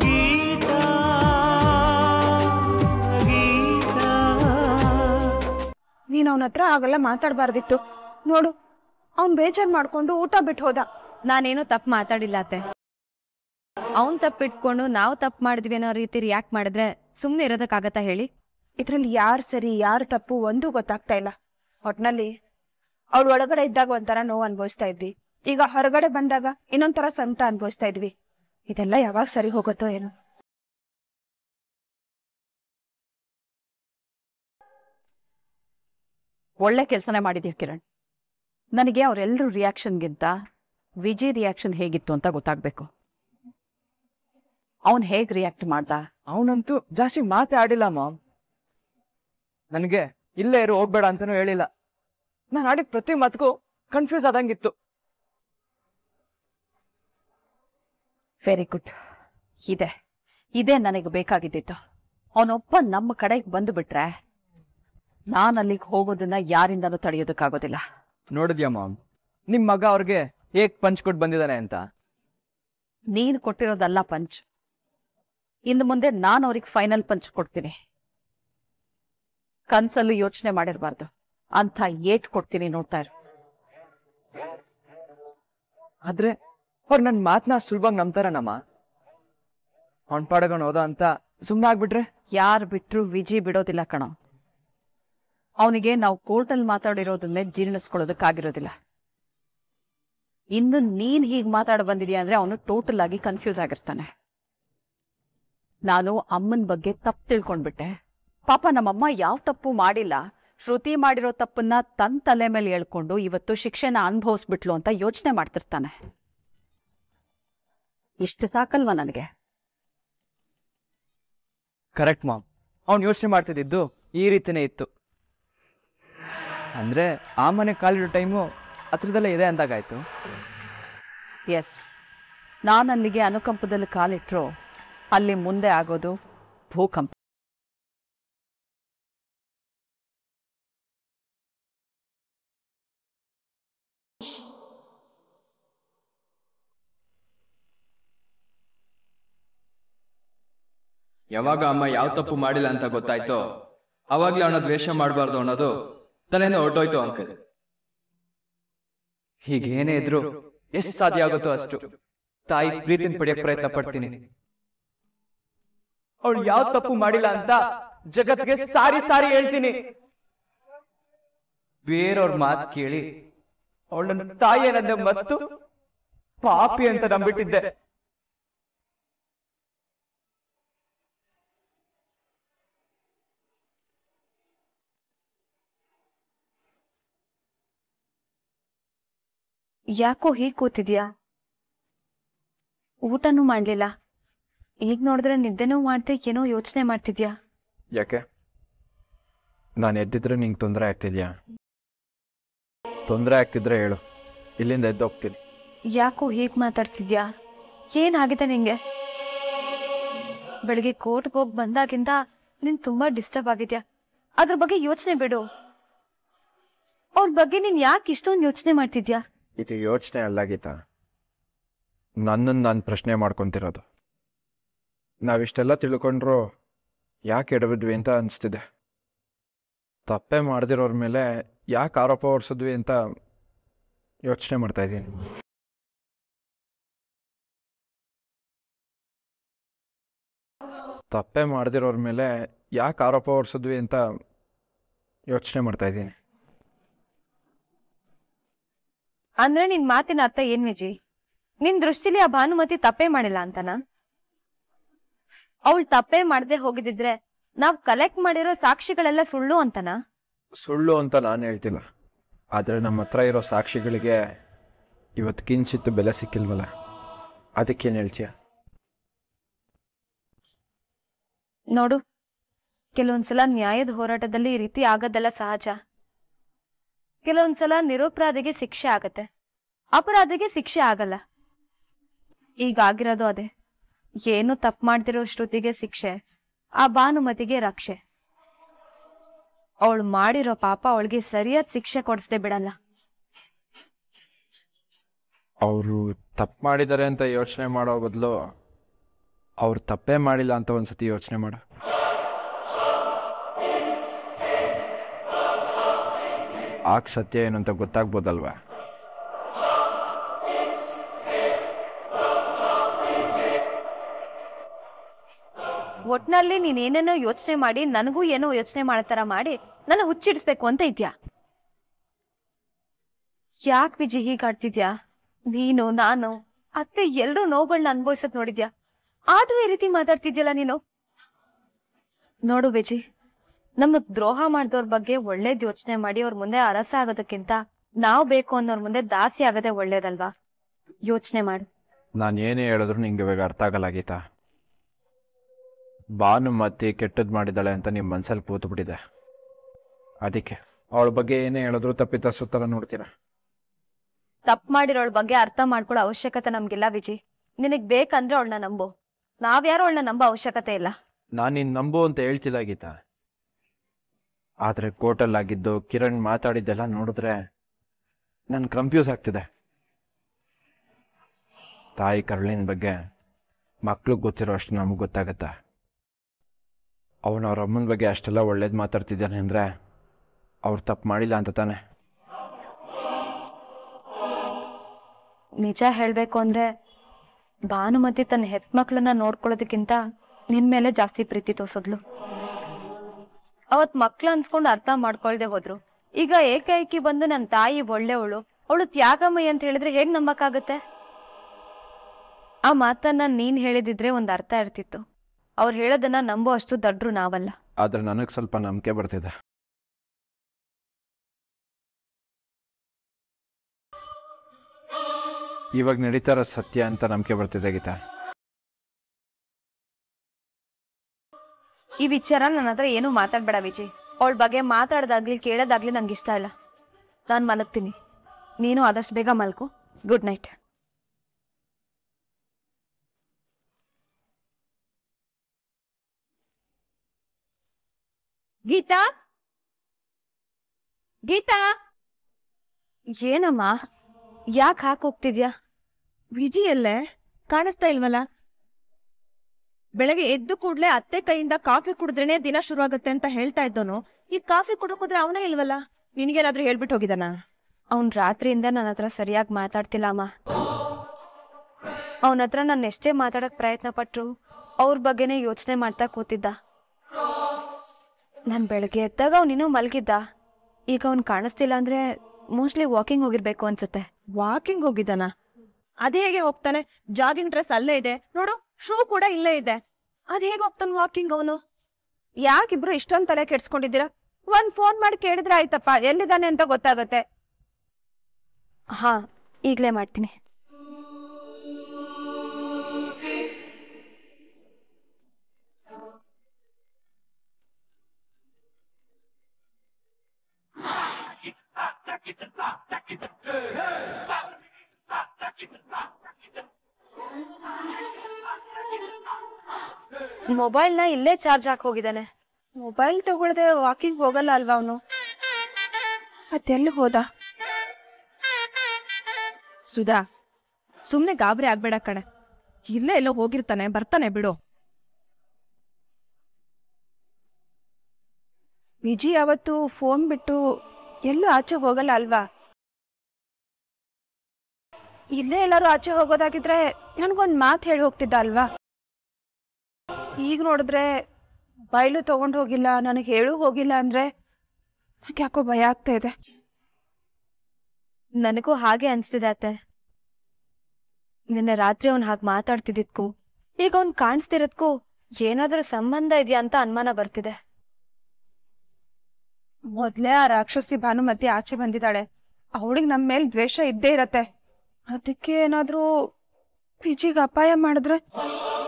ನೀನ್ ಅವನ ಹತ್ರ ಆಗಲ್ಲ ಮಾತಾಡಬಾರ್ದಿತ್ತು ನೋಡು ಅವ್ನ್ ಬೇಜಾರ್ ಮಾಡ್ಕೊಂಡು ಊಟ ಬಿಟ್ಟು ಹೋದ ನಾನೇನು ತಪ್ಪು ಮಾತಾಡಿಲ್ಲ ಅತ್ತೆ ಅವನ್ ತಪ್ಪಿಟ್ಕೊಂಡು ನಾವು ತಪ್ಪು ಮಾಡಿದ್ವಿ ಅನ್ನೋ ರೀತಿ ರಿಯಾಕ್ಟ್ ಮಾಡಿದ್ರೆ ಸುಮ್ನೆ ಇರೋದಕ್ಕಾಗತ್ತ ಹೇಳಿ ಇದ್ರಲ್ಲಿ ಯಾರ್ ಸರಿ ಯಾರು ತಪ್ಪು ಒಂದೂ ಗೊತ್ತಾಗ್ತಾ ಇಲ್ಲ ಒಟ್ನಲ್ಲಿ ಅವ್ಳ ಒಳಗಡೆ ಇದ್ದಾಗ ಒಂಥರ ನೋವು ಅನ್ಭವಿಸ್ತಾ ಇದ್ವಿ ಈಗ ಹೊರಗಡೆ ಬಂದಾಗ ಇನ್ನೊಂಥರ ಸಂಕಟ ಅನ್ಭವಿಸ್ತಾ ಇದ್ವಿ ಇದೆಲ್ಲ ಯಾವಾಗ ಸರಿ ಹೋಗುತ್ತೋ ಏನು ಒಳ್ಳೆ ಕೆಲಸನೇ ಮಾಡಿದ್ಯಾ ಕಿರಣ್ ನನಗೆ ಅವರೆಲ್ಲರೂ ರಿಯಾಕ್ಷನ್ಗಿಂತ ವಿಜಿ ರಿಯಾಕ್ಷನ್ ಹೇಗಿತ್ತು ಅಂತ ಗೊತ್ತಾಗ್ಬೇಕು ಅವನು ಹೇಗ್ ರಿಯಾಕ್ಟ್ ಮಾಡ್ದ ಅವನಂತೂ ಜಾಸ್ತಿ ಮಾತೇ ಆಡಿಲ್ಲ ಮಾಮ್ ನನಗೆ ಇಲ್ಲೇ ಇರು ಹೋಗ್ಬೇಡ ಅಂತನೂ ಹೇಳಿಲ್ಲ ನಾನು ಆಡಿದ ಪ್ರತಿ ಮಾತಕ್ಕೂ ಕನ್ಫ್ಯೂಸ್ ಆದಂಗಿತ್ತು ವೆರಿ ಗುಡ್ ಇದೆ ಇದೇ ನನಗೆ ಬೇಕಾಗಿದ್ದಿತ್ತು ಅವನೊಬ್ಬ ನಮ್ಮ ಕಡೆಗೆ ಬಂದುಬಿಟ್ರೆ ನಾನು ಅಲ್ಲಿಗೆ ಹೋಗೋದನ್ನ ಯಾರಿಂದನೂ ತಡೆಯೋದಕ್ಕಾಗೋದಿಲ್ಲ ನೋಡಿದ್ಯಾ ಮಾಮ್ ನಿಮ್ ಮಗ ಅವ್ರಿಗೆ ಏಕ್ ಪಂಚ್ ಕೊಟ್ಟು ಬಂದಿದ್ದಾನೆ ಅಂತ ನೀನು ಕೊಟ್ಟಿರೋದಲ್ಲ ಪಂಚ್ ಇನ್ನು ಮುಂದೆ ನಾನು ಅವ್ರಿಗೆ ಫೈನಲ್ ಪಂಚ್ ಕೊಡ್ತೀನಿ ಕನ್ಸಲ್ಲೂ ಯೋಚನೆ ಮಾಡಿರಬಾರ್ದು ಅಂತ ಏಟ್ ಕೊಡ್ತೀನಿ ನೋಡ್ತಾ ಇರು ಆದ್ರೆ ಅವ್ರ ನನ್ ಮಾತನ್ನ ಸುಲಭವಾಗಿ ನಂಬ್ತಾರನಮ್ಮ ನಮ್ಮ ಹೊಣ್ಪಾಡಗಣ ಹೋದ ಅಂತ ಸುಮ್ಮನೆ ಆಗ್ಬಿಟ್ರೆ ಯಾರು ಬಿಟ್ರು ವಿಜಿ ಬಿಡೋದಿಲ್ಲ ಕಣ ಅವನಿಗೆ ನಾವು ಕೋರ್ಟಲ್ಲಿ ಮಾತಾಡಿರೋದನ್ನೇ ಜೀರ್ಣಿಸ್ಕೊಳ್ಳೋದಕ್ಕಾಗಿರೋದಿಲ್ಲ ಇಂದು ನೀನ್ ಹೀಗ್ ಮಾತಾಡ ಬಂದಿದೀಯ ಅಂದ್ರೆ ಅವನು ಟೋಟಲ್ ಆಗಿ ಕನ್ಫ್ಯೂಸ್ ಆಗಿರ್ತಾನೆ ನಾನು ಅಮ್ಮನ ಬಗ್ಗೆ ತಪ್ಪು ತಿಳ್ಕೊಂಡ್ಬಿಟ್ಟೆ ಪಾಪ ನಮ್ಮಮ್ಮ ಯಾವ ತಪ್ಪು ಮಾಡಿಲ್ಲ ಶ್ರುತಿ ಮಾಡಿರೋ ತಪ್ಪನ್ನ ತನ್ನ ತಲೆ ಮೇಲೆ ಹೇಳ್ಕೊಂಡು ಇವತ್ತು ಶಿಕ್ಷೆನ ಅನುಭವಿಸ್ಬಿಟ್ಲು ಅಂತ ಯೋಚನೆ ಮಾಡ್ತಿರ್ತಾನೆ ಇಷ್ಟು ಸಾಕಲ್ವಾ ನನಗೆ ಕರೆಕ್ಟ್ ಮಾಮ್ ಅವ್ನು ಯೋಚನೆ ಮಾಡ್ತಿದ್ದಿದ್ದು ಈ ರೀತಿನೇ ಇತ್ತು ಅಂದ್ರೆ ಆ ಮನೆ ಕಾಲಿಡೋ ಟೈಮು ಹತ್ರದಲ್ಲೇ ಇದೆ ಅಂದಾಗಾಯ್ತು ಎಸ್ ನಾನು ಅಲ್ಲಿಗೆ ಅನುಕಂಪದಲ್ಲಿ ಕಾಲಿಟ್ರು ಅಲ್ಲಿ ಮುಂದೆ ಆಗೋದು ಭೂಕಂಪ ಯಾವಾಗ ಅಮ್ಮ ಯಾವ ತಪ್ಪು ಮಾಡಿಲ್ಲ ಅಂತ ಗೊತ್ತಾಯ್ತೋ ಅವಾಗ್ಲೇ ಅವನ ದ್ವೇಷ ಮಾಡಬಾರ್ದು ಅನ್ನೋದು ತಲೆನೇ ಹೊರಟೋಯ್ತು ಅಂಕಲ್ ಹೀಗೇನೇ ಇದ್ರು ಎಷ್ಟು ಸಾಧ್ಯ ಆಗುತ್ತೋ ಅಷ್ಟು ತಾಯಿ ಪ್ರೀತಿನ ಪಡೆಯಕ್ ಪ್ರಯತ್ನ ಪಡ್ತೀನಿ ಅವಳು ಯಾವ ತಪ್ಪು ಮಾಡಿಲ್ಲ ಅಂತ ಜಗತ್ಗೆ ಸಾರಿ ಸಾರಿ ಹೇಳ್ತೀನಿ ಬೇರೆಯವ್ರ ಮಾತು ಕೇಳಿ ಅವಳನ್ನ ತಾಯಿ ಅನ್ನೋದೇ ಮತ್ತು ಪಾಪಿ ಅಂತ ನಂಬಿಟ್ಟಿದ್ದೆ ಯಾಕೋ ಹೀಗೆ ಕೂತಿದ್ಯಾ ಊಟನೂ ಮಾಡ್ಲಿಲ್ಲ ಈಗ ನೋಡಿದ್ರೆ ನಿದ್ದೆನೂ ಮಾಡ್ತೇ ಏನೋ ಯೋಚನೆ ಮಾಡ್ತಿದ್ಯಾ ಯಾಕೆ ನಾನು ಎದ್ದಿದ್ರೆ ನಿಂಗೆ ತೊಂದರೆ ಆಗ್ತಿದ್ಯಾ ತೊಂದರೆ ಆಗ್ತಿದ್ರೆ ಹೇಳು ಇಲ್ಲಿಂದ ಎದ್ದು ಹೋಗ್ತೀನಿ ಯಾಕೋ ಹೀಗೆ ಮಾತಾಡ್ತಿದ್ಯಾ ಏನಾಗಿದೆ ನಿಂಗೆ ಬೆಳಿಗ್ಗೆ ಕೋರ್ಟ್ಗೆ ಹೋಗಿ ಬಂದಾಗಿಂದ ನಿನ್ ತುಂಬಾ ಡಿಸ್ಟರ್ಬ್ ಆಗಿದ್ಯಾ ಅದ್ರ ಬಗ್ಗೆ ಯೋಚನೆ ಬಿಡು ಅವ್ರ ಬಗ್ಗೆ ನೀನ್ ಯಾಕೆ ಇಷ್ಟೊಂದು ಯೋಚನೆ ಮಾಡ್ತಿದ್ಯಾ ಇದು ಯೋಚನೆ ಅಲ್ಲ ಗೀತಾ ನನ್ನನ್ನು ನಾನು ಪ್ರಶ್ನೆ ಮಾಡ್ಕೊತಿರೋದು ನಾವಿಷ್ಟೆಲ್ಲ ತಿಳ್ಕೊಂಡ್ರು ಯಾಕೆ ಎಡವಿದ್ವಿ ಅಂತ ಅನಿಸ್ತಿದೆ ತಪ್ಪೆ ಮಾಡ್ದಿರೋರ ಮೇಲೆ ಯಾಕೆ ಆರೋಪ ಹೊರಿಸಿದ್ವಿ ಅಂತ ಯೋಚನೆ ಮಾಡ್ತಾ ಇದ್ದೀನಿ ತಪ್ಪೆ ಮಾಡ್ದಿರೋರ ಮೇಲೆ ಯಾಕೆ ಆರೋಪ ಹೊರಿಸಿದ್ವಿ ಅಂತ ಯೋಚನೆ ಮಾಡ್ತಾ ಇದ್ದೀನಿ ಅಂದ್ರೆ ನಿನ್ ಮಾತಿನ ಅರ್ಥ ಏನ್ ವಿಜಿ ನಿನ್ ದೃಷ್ಟಿಲಿ ಆ ಭಾನುಮತಿ ತಪ್ಪೇ ಮಾಡಿಲ್ಲ ಅಂತನ ಅವಳು ತಪ್ಪೇ ಮಾಡದೆ ಹೋಗಿದಿದ್ರೆ ನಾವ್ ಕಲೆಕ್ಟ್ ಮಾಡಿರೋ ಸಾಕ್ಷಿಗಳೆಲ್ಲ ಸುಳ್ಳು ಅಂತನ ಸುಳ್ಳು ಅಂತ ನಾನು ಹೇಳ್ತಿಲ್ಲ ಆದರೆ ನಮ್ಮ ಹತ್ರ ಇರೋ ಸಾಕ್ಷಿಗಳಿಗೆ ಇವತ್ ಕಿಂಚಿತ್ತು ಬೆಲೆ ಸಿಕ್ಕಿಲ್ವಲ್ಲ ಅದಕ್ಕೇನು ಹೇಳ್ತೀಯ ನೋಡು ಕೆಲವೊಂದ್ಸಲ ನ್ಯಾಯದ ಹೋರಾಟದಲ್ಲಿ ಈ ರೀತಿ ಆಗೋದೆಲ್ಲ ಸಹಜ ಕೆಲವೊಂದ್ಸಲ ನಿರಪರಾಧಿಗೆ ಶಿಕ್ಷೆ ಆಗತ್ತೆ ಅಪರಾಧಿಗೆ ಶಿಕ್ಷೆ ಆಗಲ್ಲ ಈಗಾಗಿರೋದು ಅದೇ ಏನು ತಪ್ಪು ಮಾಡ್ತಿರೋ ಶ್ರುತಿಗೆ ಶಿಕ್ಷೆ ಆ ಭಾನುಮತಿಗೆ ರಕ್ಷೆ ಅವಳು ಮಾಡಿರೋ ಪಾಪ ಅವಳಿಗೆ ಸರಿಯಾದ ಶಿಕ್ಷೆ ಕೊಡಿಸದೆ ಬಿಡಲ್ಲ ಅವರು ತಪ್ಪು ಮಾಡಿದ್ದಾರೆ ಅಂತ ಯೋಚನೆ ಮಾಡೋ ಬದಲು ಅವ್ರು ತಪ್ಪೇ ಮಾಡಿಲ್ಲ ಅಂತ ಒಂದ್ಸತಿ ಯೋಚನೆ ಮಾಡು ಆಗ ಸತ್ಯ ಏನು ಅಂತ ಗೊತ್ತಾಗ್ಬೋದಲ್ವಾ ಒಟ್ನಲ್ಲಿ ನೀನ್ ಏನೇನೋ ಯೋಚನೆ ಮಾಡಿ ನನಗೂ ಏನೋ ಯೋಚನೆ ಮಾಡತರ ಮಾಡಿ ನನ್ನ ಹುಚ್ಚಿಡಿಸ್ಬೇಕು ಅಂತ ಇದ್ಯಾ ಯಾಕ್ ವಿಜಿ ಹೀಗಾಡ್ತಿದ್ಯಾ ನೀನು ನಾನು ಅತ್ತೆ ಎಲ್ರೂ ನೋವುಗಳನ್ನ ಅನ್ಭವಿಸೋದ್ ನೋಡಿದ್ಯಾ ಆದ್ರೂ ಈ ರೀತಿ ಮಾತಾಡ್ತಿದ್ಯಲ್ಲ ನೀನು ನೋಡು ವಿಜಿ ನಮ್ಗ್ ದ್ರೋಹ ಮಾಡಿದವ್ರ ಬಗ್ಗೆ ಒಳ್ಳೇದ್ ಯೋಚನೆ ಮಾಡಿ ಅವ್ರ ಮುಂದೆ ಅರಸ ಆಗೋದಕ್ಕಿಂತ ನಾವ್ ಬೇಕು ಅನ್ನೋರ್ ಮುಂದೆ ದಾಸಿ ಆಗದೆ ಒಳ್ಳೇದಲ್ವಾ ಯೋಚನೆ ಮಾಡು ನಾನು ಏನೇ ಹೇಳಿದ್ರು ನಿಂಗೆ ಇವಾಗ ಅರ್ಥ ಆಗಲ್ಲ ಗೀತಾ ಮತ್ತೆ ಕೆಟ್ಟದ್ದು ಮಾಡಿದ್ದಾಳೆ ಅಂತ ನಿಮ್ಮ ಮನಸ್ಸಲ್ಲಿ ಬಿಟ್ಟಿದೆ ಅದಕ್ಕೆ ಅವಳ ಬಗ್ಗೆ ಏನೇ ಹೇಳಿದ್ರು ತಪ್ಪಿತ ಸುತ್ತಲ ನೋಡ್ತೀರ ತಪ್ಪು ಮಾಡಿರೋಳ ಬಗ್ಗೆ ಅರ್ಥ ಮಾಡ್ಕೊಳ್ಳೋ ಅವಶ್ಯಕತೆ ನಮ್ಗಿಲ್ಲ ವಿಜಿ ನಿನಗ್ ಬೇಕಂದ್ರೆ ಅವಳನ್ನ ನಂಬು ನಾವ್ಯಾರು ಅವಳನ್ನ ನಂಬೋ ಅವಶ್ಯಕತೆ ಇಲ್ಲ ನಾನು ನಿನ್ನ ನಂಬು ಅಂತ ಹೇಳ್ತಿಲ್ಲ ಗೀತಾ ಆದರೆ ಆಗಿದ್ದು ಕಿರಣ್ ಮಾತಾಡಿದ್ದೆಲ್ಲ ನೋಡಿದ್ರೆ ನಾನು ಕನ್ಫ್ಯೂಸ್ ಆಗ್ತಿದೆ ತಾಯಿ ಕರುಳಿನ ಬಗ್ಗೆ ಮಕ್ಳಿಗೆ ಗೊತ್ತಿರೋ ಅಷ್ಟು ನಮಗೆ ಗೊತ್ತಾಗತ್ತ ಅವನು ಅವ್ರ ಅಮ್ಮನ ಬಗ್ಗೆ ಅಷ್ಟೆಲ್ಲ ಒಳ್ಳೇದು ಮಾತಾಡ್ತಿದ್ದಾನೆ ಅಂದರೆ ಅವ್ರು ತಪ್ಪು ಮಾಡಿಲ್ಲ ಅಂತ ತಾನೆ ನಿಜ ಹೇಳಬೇಕು ಅಂದರೆ ಭಾನುಮತಿ ತನ್ನ ಮಕ್ಳನ್ನ ನೋಡ್ಕೊಳ್ಳೋದಕ್ಕಿಂತ ನಿನ್ನ ಮೇಲೆ ಜಾಸ್ತಿ ಪ್ರೀತಿ ತೋರಿಸಿದ್ಲು ಅವತ್ ಮಕ್ಳು ಅನ್ಸ್ಕೊಂಡು ಅರ್ಥ ಮಾಡ್ಕೊಳ್ದೆ ಹೋದ್ರು ಈಗ ಏಕಾಏಕಿ ಬಂದು ನನ್ನ ತಾಯಿ ಒಳ್ಳೆವಳು ಅವಳು ತ್ಯಾಗಮಯ್ಯ ಅಂತ ಹೇಳಿದ್ರೆ ಹೇಗ್ ನಂಬಕ್ಕಾಗತ್ತೆ ಆ ಮಾತನ್ನ ನೀನ್ ಹೇಳಿದಿದ್ರೆ ಒಂದ್ ಅರ್ಥ ಇರ್ತಿತ್ತು ಅವ್ರು ಹೇಳೋದನ್ನ ನಂಬೋ ಅಷ್ಟು ದಡ್ರು ನಾವಲ್ಲ ಆದ್ರೆ ನನಗ್ ಸ್ವಲ್ಪ ನಂಬಿಕೆ ಬರ್ತಿದೆ ಇವಾಗ ನಡೀತಾರ ಸತ್ಯ ಅಂತ ನಂಬಿಕೆ ಬರ್ತಿದೆ ಗೀತಾ ಈ ವಿಚಾರ ನನ್ನ ಹತ್ರ ಏನು ಮಾತಾಡ್ಬೇಡ ವಿಜಯ್ ಅವಳ ಬಗ್ಗೆ ಮಾತಾಡೋದಾಗ್ಲಿ ಕೇಳೋದಾಗ್ಲಿ ನಂಗೆ ಇಷ್ಟ ಇಲ್ಲ ನಾನು ಮಲಗ್ತೀನಿ ನೀನು ಆದಷ್ಟು ಬೇಗ ಮಲ್ಕು ಗುಡ್ ನೈಟ್ ಗೀತಾ ಗೀತಾ ಏನಮ್ಮ ಯಾಕೆ ಹಾಕೋಗ್ತಿದ್ಯಾ ಅಲ್ಲೇ ಕಾಣಿಸ್ತಾ ಇಲ್ವಲ್ಲ ಬೆಳಗ್ಗೆ ಎದ್ದು ಕೂಡಲೇ ಅತ್ತೆ ಕೈಯಿಂದ ಕಾಫಿ ಕುಡಿದ್ರೇನೆ ದಿನ ಶುರುವಾಗುತ್ತೆ ಅಂತ ಹೇಳ್ತಾ ಇದ್ದೋನು ಈ ಕಾಫಿ ಕುಡಕೋದ್ರೆ ಅವನೇ ಇಲ್ವಲ್ಲ ನಿನಗೇನಾದರೂ ಹೇಳ್ಬಿಟ್ಟು ಹೋಗಿದಾನ ಅವ್ನ್ ರಾತ್ರಿಯಿಂದ ನನ್ನ ಹತ್ರ ಸರಿಯಾಗಿ ಮಾತಾಡ್ತಿಲ್ಲ ಅಮ್ಮ ಅವನ ಹತ್ರ ನಾನು ಎಷ್ಟೇ ಮಾತಾಡಕ್ ಪ್ರಯತ್ನ ಪಟ್ರು ಅವ್ರ ಬಗ್ಗೆನೇ ಯೋಚನೆ ಮಾಡ್ತಾ ಕೂತಿದ್ದ ನಾನು ಬೆಳಗ್ಗೆ ಎದ್ದಾಗ ಅವನಿನ್ನೂ ಮಲಗಿದ್ದ ಈಗ ಅವ್ನು ಕಾಣಿಸ್ತಿಲ್ಲ ಅಂದ್ರೆ ಮೋಸ್ಟ್ಲಿ ವಾಕಿಂಗ್ ಹೋಗಿರ್ಬೇಕು ಅನ್ಸುತ್ತೆ ವಾಕಿಂಗ್ ಹೋಗಿದ್ದಾನ ಅದೇ ಹೇಗೆ ಹೋಗ್ತಾನೆ ಜಾಗಿಂಗ್ ಡ್ರೆಸ್ ಅಲ್ಲೇ ಇದೆ ನೋಡು ಶೂ ಕೂಡ ಇಲ್ಲೇ ಇದೆ ಅದ್ ಹೇಗ್ ವಾಕಿಂಗ್ ಅವನು ಯಾಕಿಬ್ರು ಇಷ್ಟೊಂದ್ ತಲೆ ಕೆಡ್ಸ್ಕೊಂಡಿದ್ದೀರಾ ಒಂದ್ ಫೋನ್ ಮಾಡಿ ಕೇಳಿದ್ರೆ ಆಯ್ತಪ್ಪ ಎಲ್ಲಿದ್ದಾನೆ ಅಂತ ಗೊತ್ತಾಗತ್ತೆ ಹಾ ಈಗ್ಲೇ ಮಾಡ್ತೀನಿ ಮೊಬೈಲ್ ನ ಇಲ್ಲೇ ಚಾರ್ಜ್ ಹಾಕಿ ಹೋಗಿದ್ದಾನೆ ಮೊಬೈಲ್ ತಗೊಳ್ದೆ ವಾಕಿಂಗ್ ಹೋಗಲ್ಲ ಅಲ್ವಾ ಅವನು ಅದೆಲ್ಲಿ ಹೋದ ಸುಧಾ ಸುಮ್ನೆ ಗಾಬರಿ ಆಗ್ಬೇಡ ಕಣೆ ಇಲ್ಲೇ ಎಲ್ಲೋ ಹೋಗಿರ್ತಾನೆ ಬರ್ತಾನೆ ಬಿಡು ವಿಜಿ ಅವತ್ತು ಫೋನ್ ಬಿಟ್ಟು ಎಲ್ಲೂ ಆಚೆ ಹೋಗಲ್ಲ ಅಲ್ವಾ ಇಲ್ಲೇ ಎಲ್ಲರೂ ಆಚೆ ಹೋಗೋದಾಗಿದ್ರೆ ನನಗೊಂದು ಮಾತು ಹೇಳಿ ಹೋಗ್ತಿದ್ದ ಅಲ್ವಾ ಈಗ ನೋಡಿದ್ರೆ ಬಯಲು ತಗೊಂಡು ಹೋಗಿಲ್ಲ ನನಗೆ ಹೇಳು ಹೋಗಿಲ್ಲ ಅಂದ್ರೆ ಯಾಕೋ ಭಯ ಆಗ್ತಾ ಇದೆ ನನಗೂ ಹಾಗೆ ಅನಿಸ್ತಿದೆ ಅತ್ತೆ ನಿನ್ನೆ ರಾತ್ರಿ ಅವನು ಹಾಗೆ ಮಾತಾಡ್ತಿದ್ದಕ್ಕೂ ಈಗ ಅವನ್ ಕಾಣಿಸ್ತಿರದ್ಕೂ ಏನಾದ್ರೂ ಸಂಬಂಧ ಇದೆಯಾ ಅಂತ ಅನುಮಾನ ಬರ್ತಿದೆ ಮೊದ್ಲೇ ಆ ರಾಕ್ಷಸಿ ಭಾನುಮತಿ ಆಚೆ ಬಂದಿದ್ದಾಳೆ ಅವಳಿಗೆ ನಮ್ಮ ಮೇಲೆ ದ್ವೇಷ ಇದ್ದೇ ಇರತ್ತೆ ಅದಕ್ಕೆ ಏನಾದ್ರೂ ಪಿಜಿಗೆ ಅಪಾಯ ಮಾಡಿದ್ರೆ